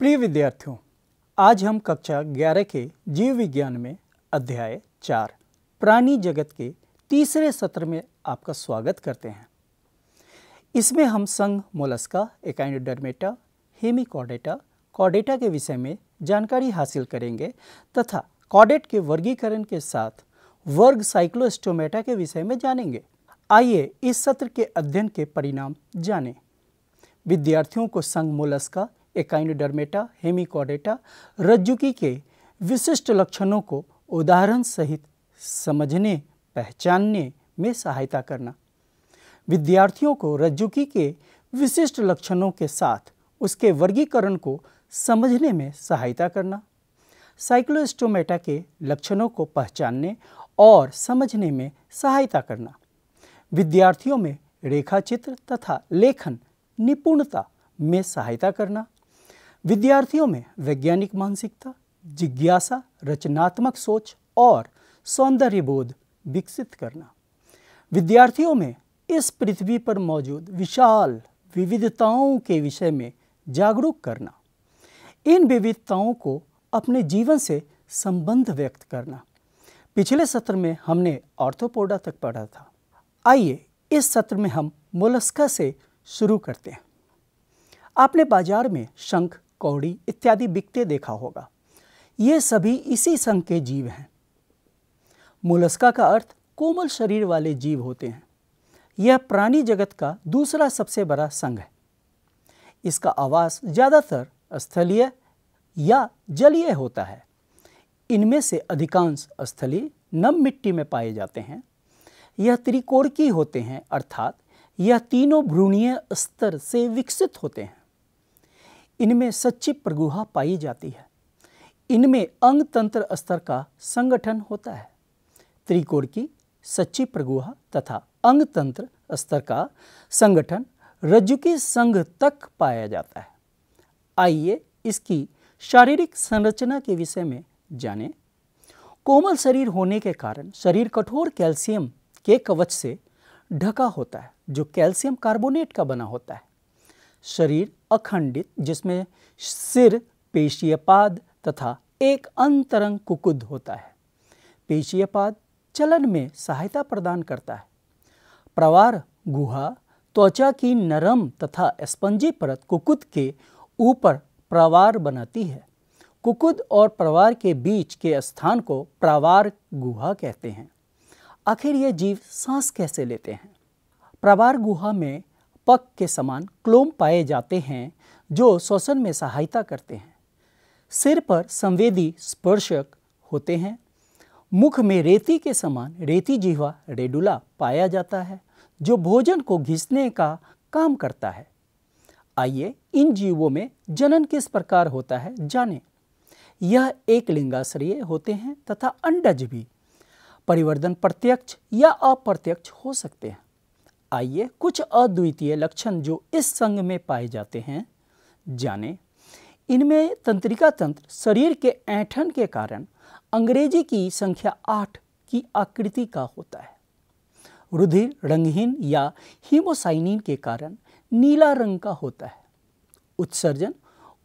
प्रिय विद्यार्थियों आज हम कक्षा 11 के जीव विज्ञान में अध्याय चार प्राणी जगत के तीसरे सत्र में आपका स्वागत करते हैं इसमें हम संघ मोलस्का एकाइनोडर्मेटा हेमिकॉडेटा कॉडेटा के विषय में जानकारी हासिल करेंगे तथा कॉडेट के वर्गीकरण के साथ वर्ग साइक्लोस्टोमेटा के विषय में जानेंगे आइए इस सत्र के अध्ययन के परिणाम जानें विद्यार्थियों को संघ मोलस्का एकाइनोडर्मेटा हेमिकॉडेटा रज्जुकी के विशिष्ट लक्षणों को उदाहरण सहित समझने पहचानने में सहायता करना विद्यार्थियों को रज्जुकी के विशिष्ट लक्षणों के साथ उसके वर्गीकरण को समझने में सहायता करना साइक्लोस्टोमेटा के लक्षणों को पहचानने और समझने में सहायता करना विद्यार्थियों में रेखाचित्र तथा लेखन निपुणता में सहायता करना विद्यार्थियों में वैज्ञानिक मानसिकता जिज्ञासा रचनात्मक सोच और सौंदर्य बोध विकसित करना विद्यार्थियों में इस पृथ्वी पर मौजूद विशाल विविधताओं के विषय में जागरूक करना इन विविधताओं को अपने जीवन से संबंध व्यक्त करना पिछले सत्र में हमने ऑर्थोपोडा तक पढ़ा था आइए इस सत्र में हम मोलस्का से शुरू करते हैं आपने बाजार में शंख कौड़ी इत्यादि बिकते देखा होगा ये सभी इसी संघ के जीव हैं मोलस्का का अर्थ कोमल शरीर वाले जीव होते हैं यह प्राणी जगत का दूसरा सबसे बड़ा संघ है इसका आवास ज़्यादातर स्थलीय या जलीय होता है इनमें से अधिकांश स्थली नम मिट्टी में पाए जाते हैं यह त्रिकोण की होते हैं अर्थात यह तीनों भ्रूणीय स्तर से विकसित होते हैं इनमें सच्ची प्रगुहा पाई जाती है इनमें अंग तंत्र स्तर का संगठन होता है त्रिकोण की सच्ची प्रगुहा तथा अंग तंत्र स्तर का संगठन रज्जु के संग तक पाया जाता है आइए इसकी शारीरिक संरचना के विषय में जानें कोमल शरीर होने के कारण शरीर कठोर कैल्शियम के कवच से ढका होता है जो कैल्शियम कार्बोनेट का बना होता है शरीर अखंडित जिसमें सिर पेशीय पाद तथा एक अंतरंग कुकुद होता है पेशीय पाद चलन में सहायता प्रदान करता है प्रवार गुहा त्वचा की नरम तथा स्पंजी परत कुकुद के ऊपर प्रवार बनाती है कुकुद और प्रवार के बीच के स्थान को प्रवार गुहा कहते हैं आखिर ये जीव सांस कैसे लेते हैं प्रवार गुहा में पक के समान क्लोम पाए जाते हैं जो श्वसन में सहायता करते हैं सिर पर संवेदी स्पर्शक होते हैं मुख में रेती के समान रेती जीवा रेडुला पाया जाता है जो भोजन को घिसने का काम करता है आइए इन जीवों में जनन किस प्रकार होता है जानें यह एक लिंगाश्रय होते हैं तथा अंडज भी परिवर्तन प्रत्यक्ष या अप्रत्यक्ष हो सकते हैं आइए कुछ अद्वितीय लक्षण जो इस संघ में पाए जाते हैं जाने इनमें तंत्रिका तंत्र शरीर के ऐठन के कारण अंग्रेजी की संख्या आठ की आकृति का होता है रुधिर रंगहीन या हीमोसाइनिन के कारण नीला रंग का होता है उत्सर्जन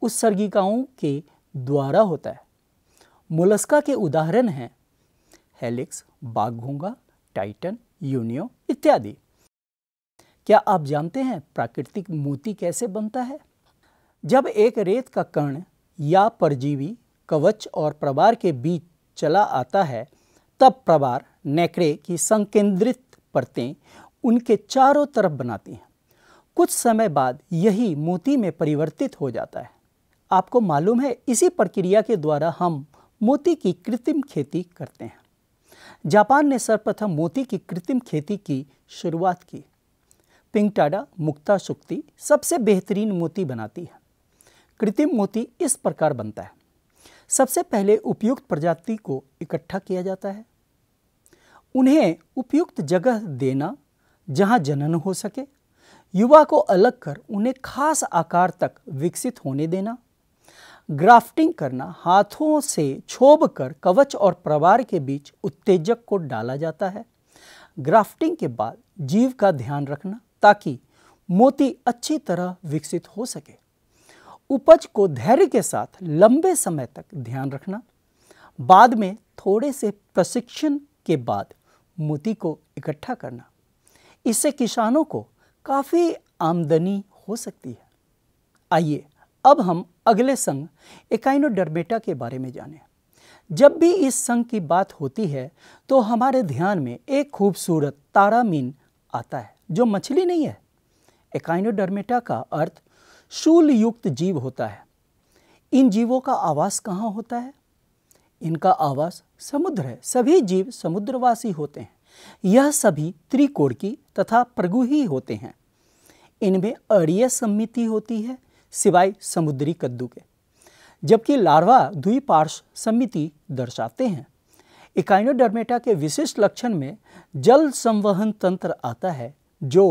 उत्सर्गिकाओं के द्वारा होता है मोलस्का के उदाहरण हैं हेलिक्स बाघोंगा टाइटन यूनियो इत्यादि क्या आप जानते हैं प्राकृतिक मोती कैसे बनता है जब एक रेत का कण या परजीवी कवच और प्रवार के बीच चला आता है तब प्रवार नेकड़े की संकेंद्रित परतें उनके चारों तरफ बनाती हैं कुछ समय बाद यही मोती में परिवर्तित हो जाता है आपको मालूम है इसी प्रक्रिया के द्वारा हम मोती की कृत्रिम खेती करते हैं जापान ने सर्वप्रथम मोती की कृत्रिम खेती की शुरुआत की टाडा मुक्ता शुक्ति सबसे बेहतरीन मोती बनाती है कृत्रिम मोती इस प्रकार बनता है सबसे पहले उपयुक्त प्रजाति को इकट्ठा किया जाता है उन्हें उपयुक्त जगह देना जहां जनन हो सके युवा को अलग कर उन्हें खास आकार तक विकसित होने देना ग्राफ्टिंग करना हाथों से छोभ कर कवच और प्रवार के बीच उत्तेजक को डाला जाता है ग्राफ्टिंग के बाद जीव का ध्यान रखना ताकि मोती अच्छी तरह विकसित हो सके उपज को धैर्य के साथ लंबे समय तक ध्यान रखना बाद में थोड़े से प्रशिक्षण के बाद मोती को इकट्ठा करना इससे किसानों को काफ़ी आमदनी हो सकती है आइए अब हम अगले संघ एकाइनोडर्मेटा के बारे में जानें जब भी इस संघ की बात होती है तो हमारे ध्यान में एक खूबसूरत तारामीन आता है जो मछली नहीं है एकाइनोडर्मेटा का अर्थ शूल युक्त जीव होता है इन जीवों का आवास कहाँ होता है इनका आवास समुद्र है सभी जीव समुद्रवासी होते हैं यह सभी त्रिकोण की तथा प्रगु ही होते हैं इनमें अड़िय सम्मिति होती है सिवाय समुद्री कद्दू के जबकि लार्वा द्विपार्श सम्मिति दर्शाते हैं इकाइनोडर्मेटा के विशिष्ट लक्षण में जल संवहन तंत्र आता है जो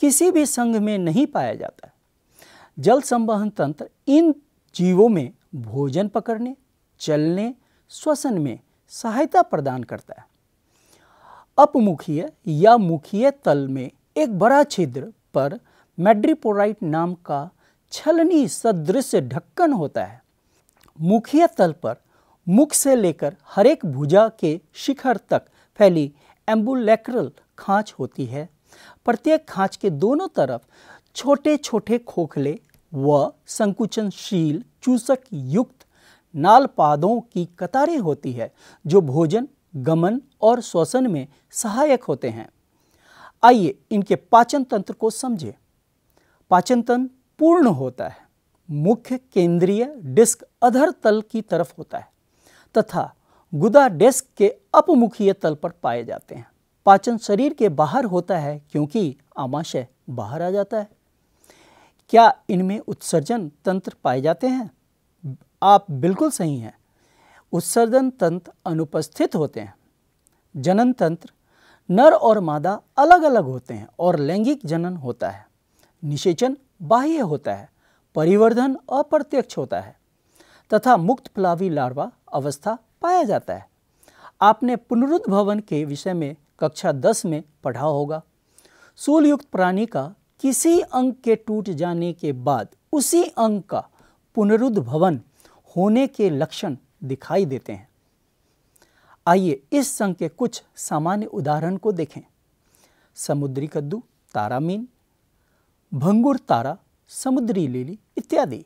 किसी भी संघ में नहीं पाया जाता जल संवहन तंत्र इन जीवों में भोजन पकड़ने चलने श्वसन में सहायता प्रदान करता है अपमुखीय या मुखीय तल में एक बड़ा छिद्र पर मेड्रिपोराइट नाम का छलनी सदृश ढक्कन होता है मुखीय तल पर मुख से लेकर हरेक भुजा के शिखर तक फैली एम्बुलेक्रल खांच होती है प्रत्येक खाँच के दोनों तरफ छोटे छोटे खोखले व संकुचनशील चूसक युक्त नालपादों की कतारें होती है जो भोजन गमन और श्वसन में सहायक होते हैं आइए इनके पाचन तंत्र को समझें पाचन तंत्र पूर्ण होता है मुख्य केंद्रीय डिस्क अधर तल की तरफ होता है तथा गुदा डिस्क के अपमुखीय तल पर पाए जाते हैं पाचन शरीर के बाहर होता है क्योंकि आमाशय बाहर आ जाता है क्या इनमें उत्सर्जन तंत्र पाए जाते हैं आप बिल्कुल सही हैं उत्सर्जन तंत्र अनुपस्थित होते हैं जनन तंत्र नर और मादा अलग अलग होते हैं और लैंगिक जनन होता है निषेचन बाह्य होता है परिवर्धन अप्रत्यक्ष होता है तथा मुक्त प्लावी लार्वा अवस्था पाया जाता है आपने पुनरुद्भवन के विषय में कक्षा दस में पढ़ा होगा सूलयुक्त प्राणी का किसी अंग के टूट जाने के बाद उसी अंग का पुनरुद्भवन होने के लक्षण दिखाई देते हैं आइए इस संघ के कुछ सामान्य उदाहरण को देखें समुद्री कद्दू तारामीन भंगुर तारा समुद्री लीली इत्यादि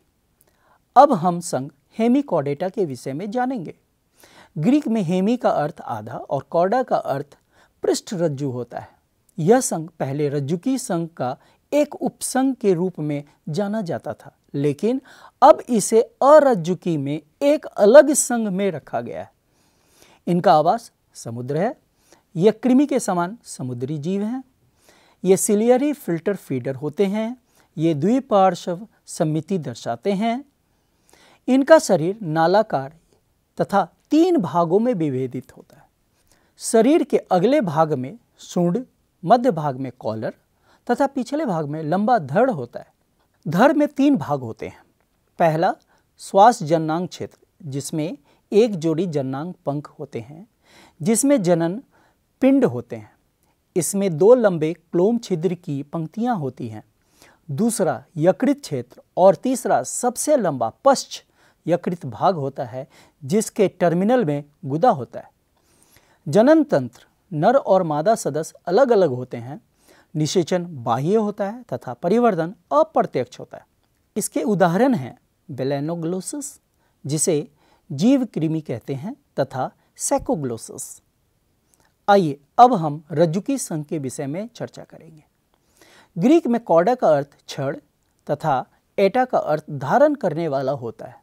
अब हम संघ हेमिकॉडेटा के विषय में जानेंगे ग्रीक में हेमी का अर्थ आधा और कॉडा का अर्थ पृष्ठ रज्जु होता है यह संघ पहले रज्जुकी संघ का एक उपसंघ के रूप में जाना जाता था लेकिन अब इसे अरज्जुकी में एक अलग संघ में रखा गया है इनका आवास समुद्र है यह कृमि के समान समुद्री जीव हैं ये सिलियरी फिल्टर फीडर होते हैं ये द्विपार्श्व सम्मिति दर्शाते हैं इनका शरीर नालाकार तथा तीन भागों में विभेदित होता है शरीर के अगले भाग में सूंड मध्य भाग में कॉलर तथा पिछले भाग में लंबा धड़ होता है धड़ में तीन भाग होते हैं पहला श्वास जननांग क्षेत्र जिसमें एक जोड़ी जननांग पंख होते हैं जिसमें जनन पिंड होते हैं इसमें दो लंबे क्लोम छिद्र की पंक्तियां होती हैं दूसरा यकृत क्षेत्र और तीसरा सबसे लंबा पश्च यकृत भाग होता है जिसके टर्मिनल में गुदा होता है जनन तंत्र नर और मादा सदस्य अलग अलग होते हैं निषेचन बाह्य होता है तथा परिवर्तन अप्रत्यक्ष होता है इसके उदाहरण हैं बेलेनोग्लोसिस जिसे जीव कृमि कहते हैं तथा सेकोग्लोसिस आइए अब हम रज्जु की संघ के विषय में चर्चा करेंगे ग्रीक में कौडा का अर्थ छड़ तथा एटा का अर्थ धारण करने वाला होता है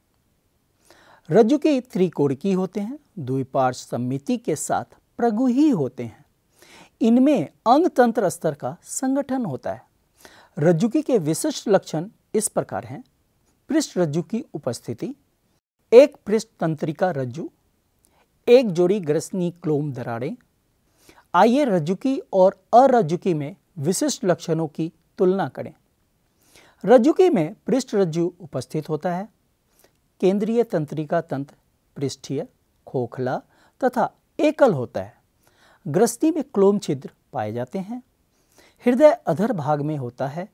रज्जु के त्रिकोण की होते हैं द्विपार्श समिति के साथ प्रगु ही होते हैं इनमें अंग तंत्र स्तर का संगठन होता है रज्जुकी के विशिष्ट लक्षण इस प्रकार हैं पृष्ठ रज्जु की उपस्थिति एक पृष्ठ तंत्रिका रज्जु एक जोड़ी ग्रसनी क्लोम दरारें आइए रज्जुकी और अरज्जुकी में विशिष्ट लक्षणों की तुलना करें रज्जुकी में पृष्ठ रज्जु उपस्थित होता है केंद्रीय तंत्रिका तंत्र पृष्ठीय खोखला तथा एकल होता है ग्रस्ती में क्लोम छिद्र पाए जाते हैं हृदय अधर भाग में होता है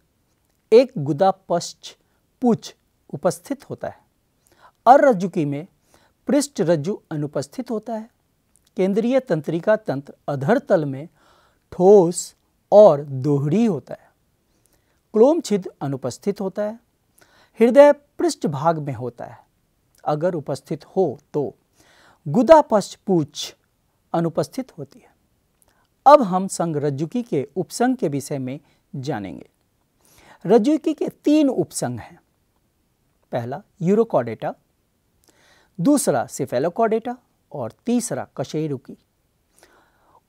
एक गुदा पश्च पूछ उपस्थित होता है अरज्जुकी में पृष्ठ रज्जु अनुपस्थित होता है केंद्रीय तंत्रिका तंत्र अधर तल में ठोस और दोहरी होता है क्लोम छिद्र अनुपस्थित होता है हृदय पृष्ठ भाग में होता है अगर उपस्थित हो तो गुदा पूछ अनुपस्थित होती है अब हम संघ रज्जुकी के उपसंग के विषय में जानेंगे रज्जुकी के तीन उपसंग हैं पहला यूरोकॉडेटा दूसरा सिफेलोकॉडेटा और तीसरा कशेरुकी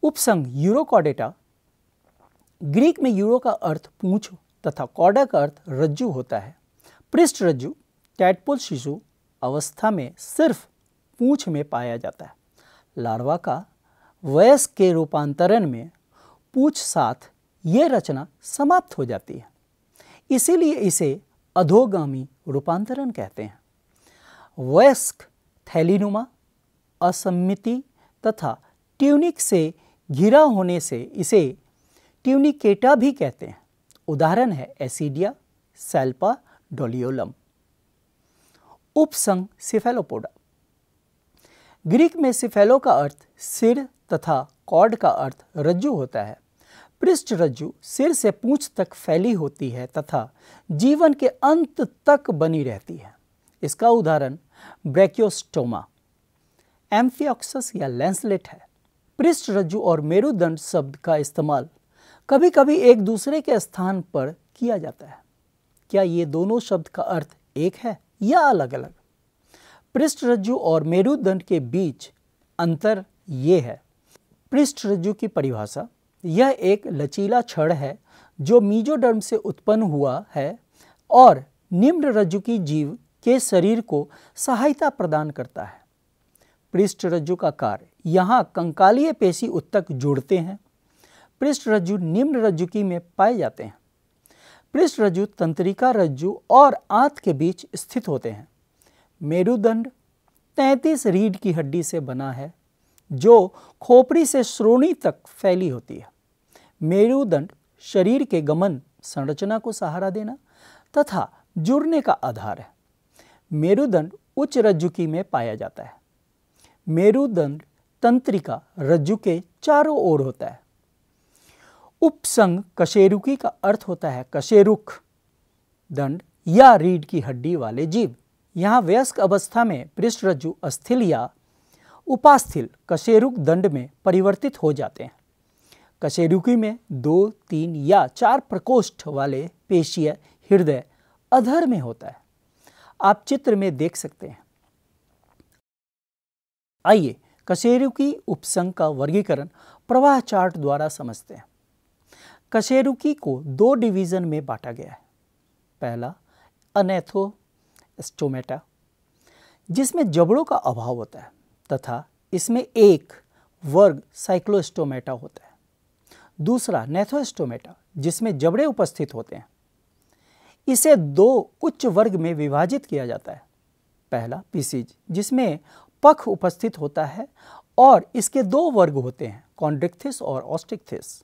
उपसंग यूरोकॉडेटा ग्रीक में यूरो का अर्थ पूछ तथा कॉडा का अर्थ रज्जु होता है पृष्ठ रज्जु टैटपोल शिशु अवस्था में सिर्फ पूँछ में पाया जाता है लार्वा का वयस्क के रूपांतरण में पूछ साथ ये रचना समाप्त हो जाती है इसीलिए इसे अधोगामी रूपांतरण कहते हैं वयस्क थैलीनुमा असम्मिति तथा ट्यूनिक से घिरा होने से इसे ट्यूनिकेटा भी कहते हैं उदाहरण है एसिडिया सेल्पा डोलियोलम उपसंग सिफेलोपोडा ग्रीक में सिफेलो का अर्थ सिर तथा कॉर्ड का अर्थ रज्जु होता है पृष्ठ रज्जु सिर से पूंछ तक फैली होती है तथा जीवन के अंत तक बनी रहती है इसका उदाहरण ब्रैक्योस्टोमा एम्फियोक्सस या लेंसलेट है पृष्ठ रज्जु और मेरुदंड शब्द का इस्तेमाल कभी कभी एक दूसरे के स्थान पर किया जाता है क्या ये दोनों शब्द का अर्थ एक है या अलग अलग पृष्ठ रज्जु और मेरुदंड के बीच अंतर ये है पृष्ठ रज्जु की परिभाषा यह एक लचीला छड़ है जो मीजोडर्म से उत्पन्न हुआ है और निम्न रज्जु की जीव के शरीर को सहायता प्रदान करता है पृष्ठ रज्जु का कार्य यहाँ कंकालीय पेशी उत्तक जोड़ते हैं पृष्ठ रज्जु निम्न रज्जुकी में पाए जाते हैं पृष्ठ रज्जु तंत्रिका रज्जु और आंत के बीच स्थित होते हैं मेरुदंड 33 रीढ़ की हड्डी से बना है जो खोपड़ी से श्रोणी तक फैली होती है मेरुदंड शरीर के गमन संरचना को सहारा देना तथा जुड़ने का आधार है मेरुदंड उच्च रज्जुकी में पाया जाता है मेरुदंड तंत्रिका रज्जु के चारों ओर होता है उपसंग कशेरुकी का अर्थ होता है कशेरुक दंड या रीढ़ की हड्डी वाले जीव यहाँ वयस्क अवस्था में पृष्ठरज्जु अस्थिल या उपास्थिल कशेरुक दंड में परिवर्तित हो जाते हैं कशेरुकी में दो तीन या चार प्रकोष्ठ वाले पेशीय हृदय अधर में होता है आप चित्र में देख सकते हैं आइए कशेरुकी उपसंग का वर्गीकरण प्रवाह चार्ट द्वारा समझते हैं कशेरुकी को दो डिवीजन में बांटा गया है पहला अनैथो स्टोमेटा जिसमें जबड़ों का अभाव होता है तथा इसमें एक वर्ग साइक्लोस्टोमेटा होता है दूसरा नेथोस्टोमेटा जिसमें जबड़े उपस्थित होते हैं इसे दो उच्च वर्ग में विभाजित किया जाता है पहला पीसीज जिसमें पख उपस्थित होता है और इसके दो वर्ग होते हैं कॉन्ड्रिक्थिस और ऑस्टिक्थिस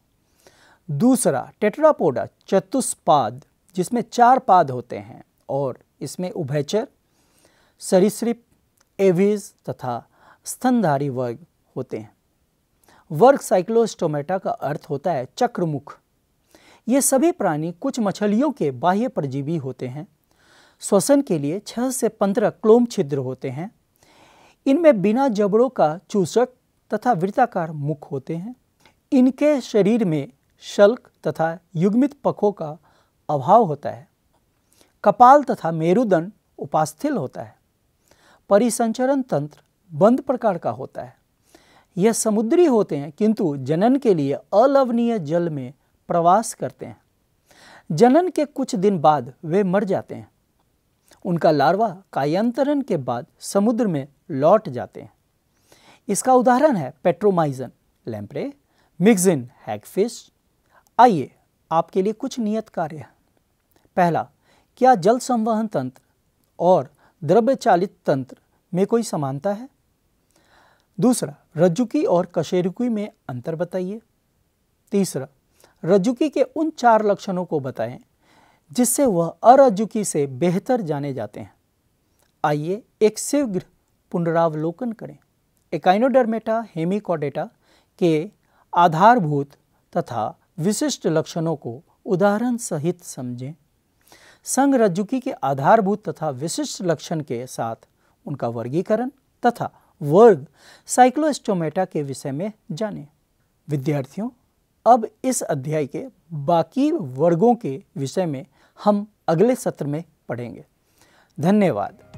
दूसरा टेट्रापोडा चतुष्पाद जिसमें चार पाद होते हैं और इसमें उभयचर सरीसृप एवीज तथा स्तनधारी वर्ग होते हैं वर्ग साइक्लोस्टोमेटा का अर्थ होता है चक्रमुख ये सभी प्राणी कुछ मछलियों के बाह्य परजीवी होते हैं श्वसन के लिए 6 से पंद्रह क्लोम छिद्र होते हैं इनमें बिना जबड़ों का चूसक तथा वृत्ताकार मुख होते हैं इनके शरीर में शल्क तथा युग्मित पखों का अभाव होता है कपाल तथा मेरुदंड उपास्थिल होता है परिसंचरण तंत्र बंद प्रकार का होता है यह समुद्री होते हैं किंतु जनन के लिए अलवनीय जल में प्रवास करते हैं जनन के कुछ दिन बाद वे मर जाते हैं उनका लार्वा कायांतरण के बाद समुद्र में लौट जाते हैं इसका उदाहरण है पेट्रोमाइजन लैम्प्रे मिक्सिन हैगफिश आइए आपके लिए कुछ नियत कार्य पहला क्या जल संवहन तंत्र और द्रव्य चालित तंत्र में कोई समानता है दूसरा रज्जुकी और कशेरुकी में अंतर बताइए तीसरा रज्जुकी के उन चार लक्षणों को बताएं जिससे वह अरज्जुकी से बेहतर जाने जाते हैं आइए एक शीघ्र पुनरावलोकन करें एकाइनोडर्मेटा हेमिकोडेटा के आधारभूत तथा विशिष्ट लक्षणों को उदाहरण सहित समझें संघ रज्जुकी के आधारभूत तथा विशिष्ट लक्षण के साथ उनका वर्गीकरण तथा वर्ग साइक्लोस्टोमेटा के विषय में जाने विद्यार्थियों अब इस अध्याय के बाकी वर्गों के विषय में हम अगले सत्र में पढ़ेंगे धन्यवाद